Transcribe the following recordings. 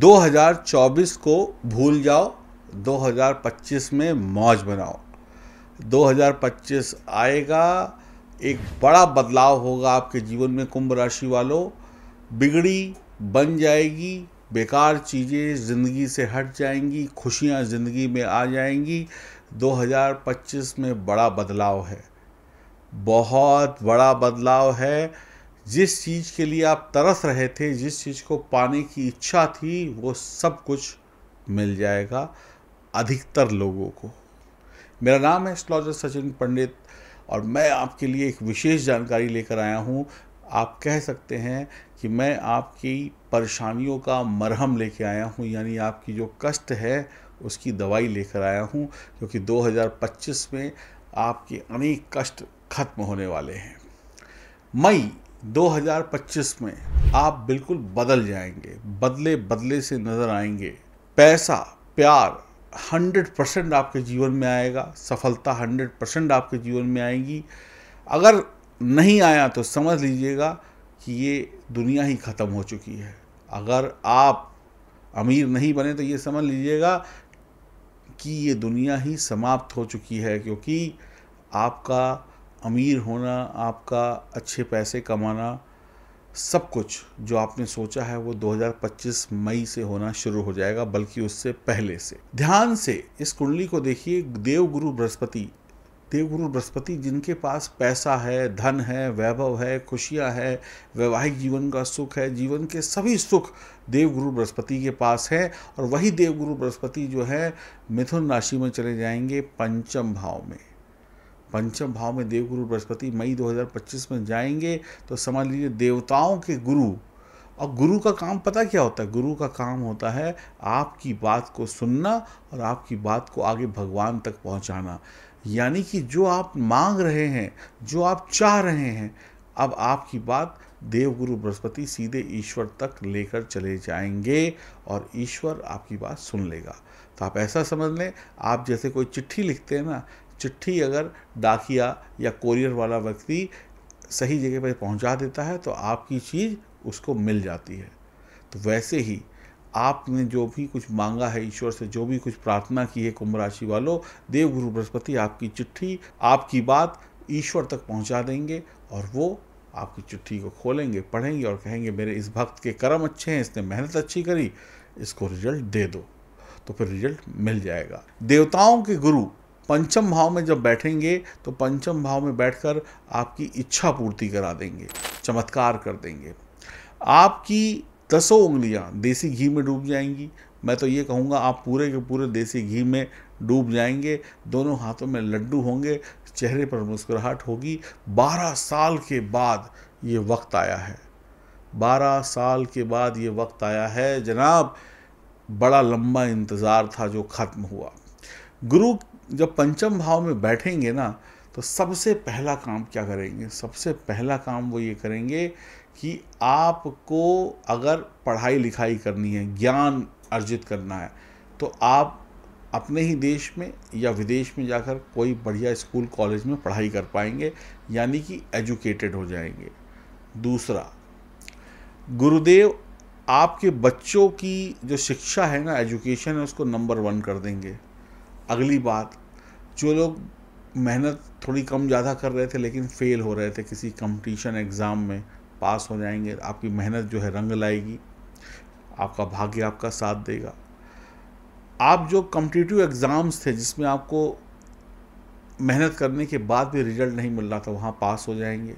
2024 को भूल जाओ 2025 में मौज बनाओ 2025 आएगा एक बड़ा बदलाव होगा आपके जीवन में कुंभ राशि वालों बिगड़ी बन जाएगी बेकार चीज़ें ज़िंदगी से हट जाएंगी खुशियां ज़िंदगी में आ जाएंगी 2025 में बड़ा बदलाव है बहुत बड़ा बदलाव है जिस चीज़ के लिए आप तरस रहे थे जिस चीज़ को पाने की इच्छा थी वो सब कुछ मिल जाएगा अधिकतर लोगों को मेरा नाम है एस्ट्रोलॉजर सचिन पंडित और मैं आपके लिए एक विशेष जानकारी लेकर आया हूँ आप कह सकते हैं कि मैं आपकी परेशानियों का मरहम लेकर आया हूँ यानी आपकी जो कष्ट है उसकी दवाई लेकर आया हूँ क्योंकि 2025 में आपके अनेक कष्ट खत्म होने वाले हैं मई 2025 में आप बिल्कुल बदल जाएंगे बदले बदले से नजर आएंगे पैसा प्यार 100 परसेंट आपके जीवन में आएगा सफलता 100 परसेंट आपके जीवन में आएगी अगर नहीं आया तो समझ लीजिएगा कि ये दुनिया ही ख़त्म हो चुकी है अगर आप अमीर नहीं बने तो ये समझ लीजिएगा कि ये दुनिया ही समाप्त हो चुकी है क्योंकि आपका अमीर होना आपका अच्छे पैसे कमाना सब कुछ जो आपने सोचा है वो 2025 मई से होना शुरू हो जाएगा बल्कि उससे पहले से ध्यान से इस कुंडली को देखिए देवगुरु बृहस्पति देवगुरु बृहस्पति जिनके पास पैसा है धन है वैभव है खुशियाँ है वैवाहिक जीवन का सुख है जीवन के सभी सुख देवगुरु बृहस्पति के पास है और वही देवगुरु बृहस्पति जो है मिथुन राशि में चले जाएंगे पंचम भाव में पंचम भाव में देवगुरु बृहस्पति मई 2025 में जाएंगे तो समझ लीजिए देवताओं के गुरु और गुरु का काम पता क्या होता है गुरु का काम होता है आपकी बात को सुनना और आपकी बात को आगे भगवान तक पहुंचाना यानी कि जो आप मांग रहे हैं जो आप चाह रहे हैं अब आपकी बात देवगुरु बृहस्पति सीधे ईश्वर तक लेकर चले जाएंगे और ईश्वर आपकी बात सुन लेगा तो आप ऐसा समझ लें आप जैसे कोई चिट्ठी लिखते हैं ना चिट्ठी अगर डाकिया या कोरियर वाला व्यक्ति सही जगह पर पहुंचा देता है तो आपकी चीज़ उसको मिल जाती है तो वैसे ही आपने जो भी कुछ मांगा है ईश्वर से जो भी कुछ प्रार्थना की है कुंभ राशि वालों देवगुरु बृहस्पति आपकी चिट्ठी आपकी बात ईश्वर तक पहुंचा देंगे और वो आपकी चिट्ठी को खोलेंगे पढ़ेंगे और कहेंगे मेरे इस भक्त के कर्म अच्छे हैं इसने मेहनत अच्छी करी इसको रिजल्ट दे दो तो फिर रिजल्ट मिल जाएगा देवताओं के गुरु पंचम भाव में जब बैठेंगे तो पंचम भाव में बैठकर आपकी इच्छा पूर्ति करा देंगे चमत्कार कर देंगे आपकी दसों उंगलियां देसी घी में डूब जाएंगी मैं तो ये कहूँगा आप पूरे के पूरे देसी घी में डूब जाएंगे दोनों हाथों में लड्डू होंगे चेहरे पर मुस्कुराहट होगी बारह साल के बाद ये वक्त आया है बारह साल के बाद ये वक्त आया है जनाब बड़ा लंबा इंतज़ार था जो ख़त्म हुआ गुरु जब पंचम भाव में बैठेंगे ना तो सबसे पहला काम क्या करेंगे सबसे पहला काम वो ये करेंगे कि आपको अगर पढ़ाई लिखाई करनी है ज्ञान अर्जित करना है तो आप अपने ही देश में या विदेश में जाकर कोई बढ़िया स्कूल कॉलेज में पढ़ाई कर पाएंगे यानी कि एजुकेटेड हो जाएंगे दूसरा गुरुदेव आपके बच्चों की जो शिक्षा है ना एजुकेशन है उसको नंबर वन कर देंगे अगली बात जो लोग मेहनत थोड़ी कम ज़्यादा कर रहे थे लेकिन फेल हो रहे थे किसी कंपटीशन एग्ज़ाम में पास हो जाएंगे आपकी मेहनत जो है रंग लाएगी आपका भाग्य आपका साथ देगा आप जो कम्पिटिटिव एग्ज़ाम्स थे जिसमें आपको मेहनत करने के बाद भी रिजल्ट नहीं मिल रहा था वहाँ पास हो जाएंगे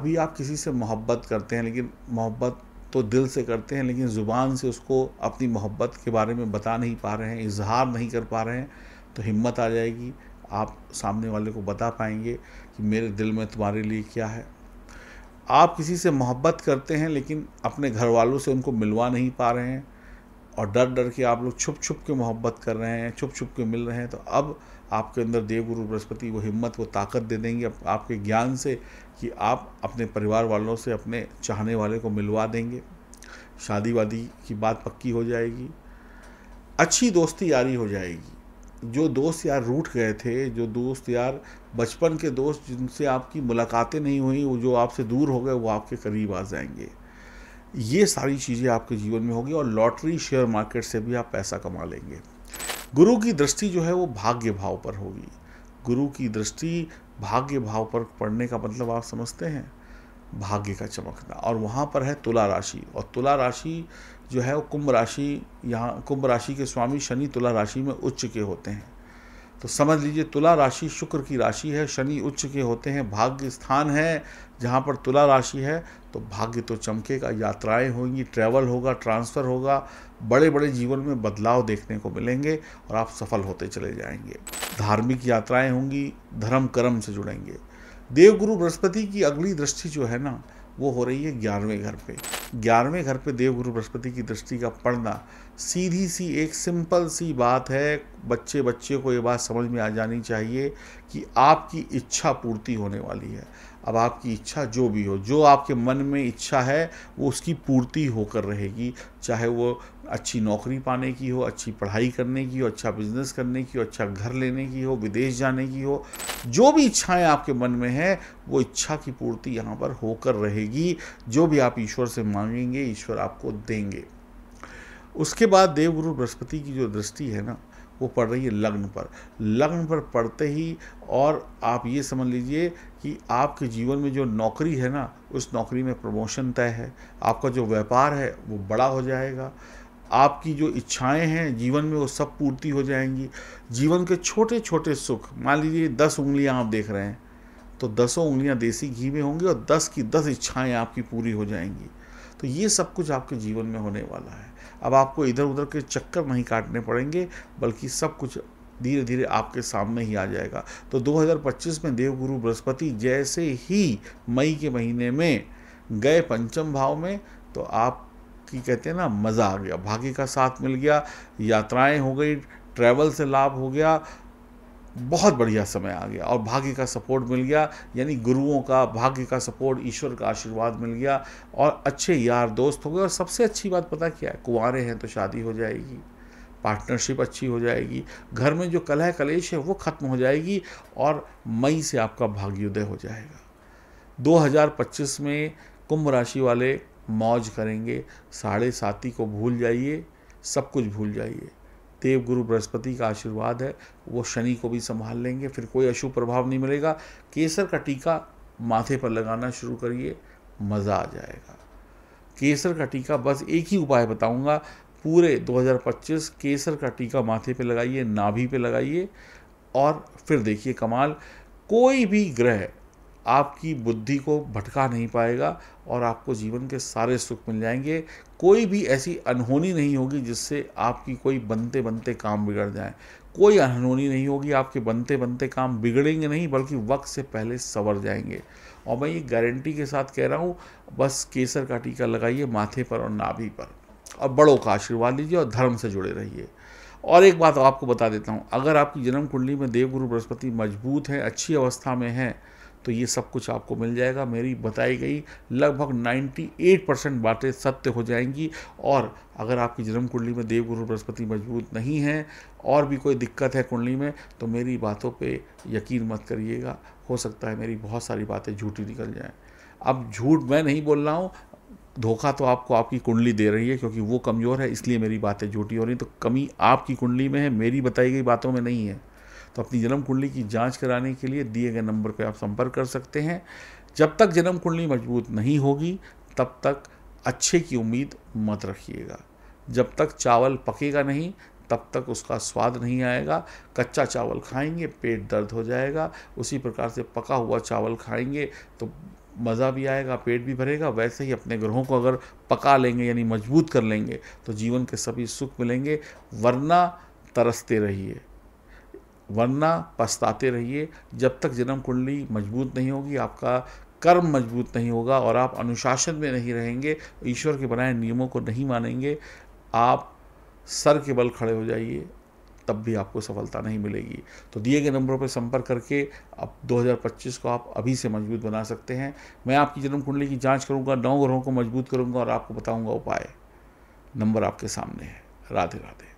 अभी आप किसी से मोहब्बत करते हैं लेकिन मोहब्बत तो दिल से करते हैं लेकिन ज़ुबान से उसको अपनी मोहब्बत के बारे में बता नहीं पा रहे हैं इजहार नहीं कर पा रहे हैं तो हिम्मत आ जाएगी आप सामने वाले को बता पाएंगे कि मेरे दिल में तुम्हारे लिए क्या है आप किसी से मोहब्बत करते हैं लेकिन अपने घर वालों से उनको मिलवा नहीं पा रहे हैं और डर डर के आप लोग छुप छुप के मोहब्बत कर रहे हैं छुप छुप के मिल रहे हैं तो अब आपके अंदर देवगुरु बृहस्पति वो हिम्मत वो ताकत दे देंगे आपके ज्ञान से कि आप अपने परिवार वालों से अपने चाहने वाले को मिलवा देंगे शादी वादी की बात पक्की हो जाएगी अच्छी दोस्ती यारी हो जाएगी जो दोस्त यार रूठ गए थे जो दोस्त यार बचपन के दोस्त जिनसे आपकी मुलाकातें नहीं हुई वो जो आपसे दूर हो गए वो आपके करीब आ जाएंगे ये सारी चीज़ें आपके जीवन में होगी और लॉटरी शेयर मार्केट से भी आप पैसा कमा लेंगे गुरु की दृष्टि जो है वो भाग्य भाव पर होगी गुरु की दृष्टि भाग्य भाव पर पढ़ने का मतलब आप समझते हैं भाग्य का चमकना और वहाँ पर है तुला राशि और तुला राशि जो है वो कुंभ राशि यहाँ कुंभ राशि के स्वामी शनि तुला राशि में उच्च के होते हैं तो समझ लीजिए तुला राशि शुक्र की राशि है शनि उच्च के होते हैं भाग्य स्थान है जहाँ पर तुला राशि है तो भाग्य तो चमकेगा यात्राएं होंगी ट्रैवल होगा ट्रांसफ़र होगा बड़े बड़े जीवन में बदलाव देखने को मिलेंगे और आप सफल होते चले जाएंगे धार्मिक यात्राएं होंगी धर्म कर्म से जुड़ेंगे देवगुरु बृहस्पति की अगली दृष्टि जो है ना वो हो रही है ग्यारहवें घर पे ग्यारहवें घर पे देवगुरु बृहस्पति की दृष्टि का पढ़ना सीधी सी एक सिंपल सी बात है बच्चे बच्चे को ये बात समझ में आ जानी चाहिए कि आपकी इच्छा पूर्ति होने वाली है अब आपकी इच्छा जो भी हो जो आपके मन में इच्छा है वो उसकी पूर्ति होकर रहेगी चाहे वो अच्छी नौकरी पाने की हो अच्छी पढ़ाई करने की हो अच्छा बिजनेस करने की हो अच्छा घर लेने की हो विदेश जाने की हो जो भी इच्छाएं आपके मन में हैं वो इच्छा की पूर्ति यहाँ पर होकर रहेगी जो भी आप ईश्वर से मांगेंगे ईश्वर आपको देंगे उसके बाद देवगुरु बृहस्पति की जो दृष्टि है ना वो पड़ रही है लग्न पर लग्न पर पड़ते ही और आप ये समझ लीजिए कि आपके जीवन में जो नौकरी है ना उस नौकरी में प्रमोशन तय है आपका जो व्यापार है वो बड़ा हो जाएगा आपकी जो इच्छाएं हैं जीवन में वो सब पूर्ति हो जाएंगी जीवन के छोटे छोटे सुख मान लीजिए दस उंगलियां आप देख रहे हैं तो दसों उंगलियां देसी घी में होंगी और दस की दस इच्छाएं आपकी पूरी हो जाएंगी तो ये सब कुछ आपके जीवन में होने वाला है अब आपको इधर उधर के चक्कर नहीं काटने पड़ेंगे बल्कि सब कुछ धीरे धीरे आपके सामने ही आ जाएगा तो 2025 में देवगुरु बृहस्पति जैसे ही मई के महीने में गए पंचम भाव में तो आप कि कहते हैं ना मज़ा आ गया भाग्य का साथ मिल गया यात्राएं हो गई ट्रैवल से लाभ हो गया बहुत बढ़िया समय आ गया और भाग्य का सपोर्ट मिल गया यानी गुरुओं का भाग्य का सपोर्ट ईश्वर का आशीर्वाद मिल गया और अच्छे यार दोस्त हो गए और सबसे अच्छी बात पता क्या है कुंवारे हैं तो शादी हो जाएगी पार्टनरशिप अच्छी हो जाएगी घर में जो कलह कलेश है वो ख़त्म हो जाएगी और मई से आपका भाग्योदय हो जाएगा 2025 में कुंभ राशि वाले मौज करेंगे साढ़े साथी को भूल जाइए सब कुछ भूल जाइए देव गुरु बृहस्पति का आशीर्वाद है वो शनि को भी संभाल लेंगे फिर कोई अशुभ प्रभाव नहीं मिलेगा केसर का टीका माथे पर लगाना शुरू करिए मज़ा आ जाएगा केसर का टीका बस एक ही उपाय बताऊंगा पूरे 2025 केसर का टीका माथे पे लगाइए नाभि पे लगाइए और फिर देखिए कमाल कोई भी ग्रह आपकी बुद्धि को भटका नहीं पाएगा और आपको जीवन के सारे सुख मिल जाएंगे कोई भी ऐसी अनहोनी नहीं होगी जिससे आपकी कोई बनते बनते काम बिगड़ जाए कोई अनहोनी नहीं होगी आपके बनते बनते काम बिगड़ेंगे नहीं बल्कि वक्त से पहले सवर जाएंगे और मैं ये गारंटी के साथ कह रहा हूँ बस केसर का टीका लगाइए माथे पर और नाभि पर और बड़ों का आशीर्वाद लीजिए और धर्म से जुड़े रहिए और एक बात आपको बता देता हूँ अगर आपकी जन्म कुंडली में देवगुरु बृहस्पति मजबूत हैं अच्छी अवस्था में हैं तो ये सब कुछ आपको मिल जाएगा मेरी बताई गई लगभग 98 परसेंट बातें सत्य हो जाएंगी और अगर आपकी जन्म कुंडली में देवगुरु बृहस्पति मजबूत नहीं है और भी कोई दिक्कत है कुंडली में तो मेरी बातों पे यकीन मत करिएगा हो सकता है मेरी बहुत सारी बातें झूठी निकल जाएँ अब झूठ मैं नहीं बोल रहा हूँ धोखा तो आपको आपकी कुंडली दे रही है क्योंकि वो कमज़ोर है इसलिए मेरी बातें झूठी हो रही तो कमी आपकी कुंडली में है मेरी बताई गई बातों में नहीं है तो अपनी जन्म कुंडली की जांच कराने के लिए दिए गए नंबर पर आप संपर्क कर सकते हैं जब तक जन्म कुंडली मजबूत नहीं होगी तब तक अच्छे की उम्मीद मत रखिएगा जब तक चावल पकेगा नहीं तब तक उसका स्वाद नहीं आएगा कच्चा चावल खाएंगे पेट दर्द हो जाएगा उसी प्रकार से पका हुआ चावल खाएंगे तो मज़ा भी आएगा पेट भी भरेगा वैसे ही अपने ग्रहों को अगर पका लेंगे यानी मजबूत कर लेंगे तो जीवन के सभी सुख मिलेंगे वरना तरसते रहिए वरना पछताते रहिए जब तक जन्म कुंडली मजबूत नहीं होगी आपका कर्म मजबूत नहीं होगा और आप अनुशासन में नहीं रहेंगे ईश्वर के बनाए नियमों को नहीं मानेंगे आप सर के बल खड़े हो जाइए तब भी आपको सफलता नहीं मिलेगी तो दिए गए नंबरों पर संपर्क करके अब 2025 को आप अभी से मजबूत बना सकते हैं मैं आपकी जन्म कुंडली की जांच करूंगा नौ ग्रहों को मजबूत करूंगा और आपको बताऊंगा उपाय नंबर आपके सामने है राधे राधे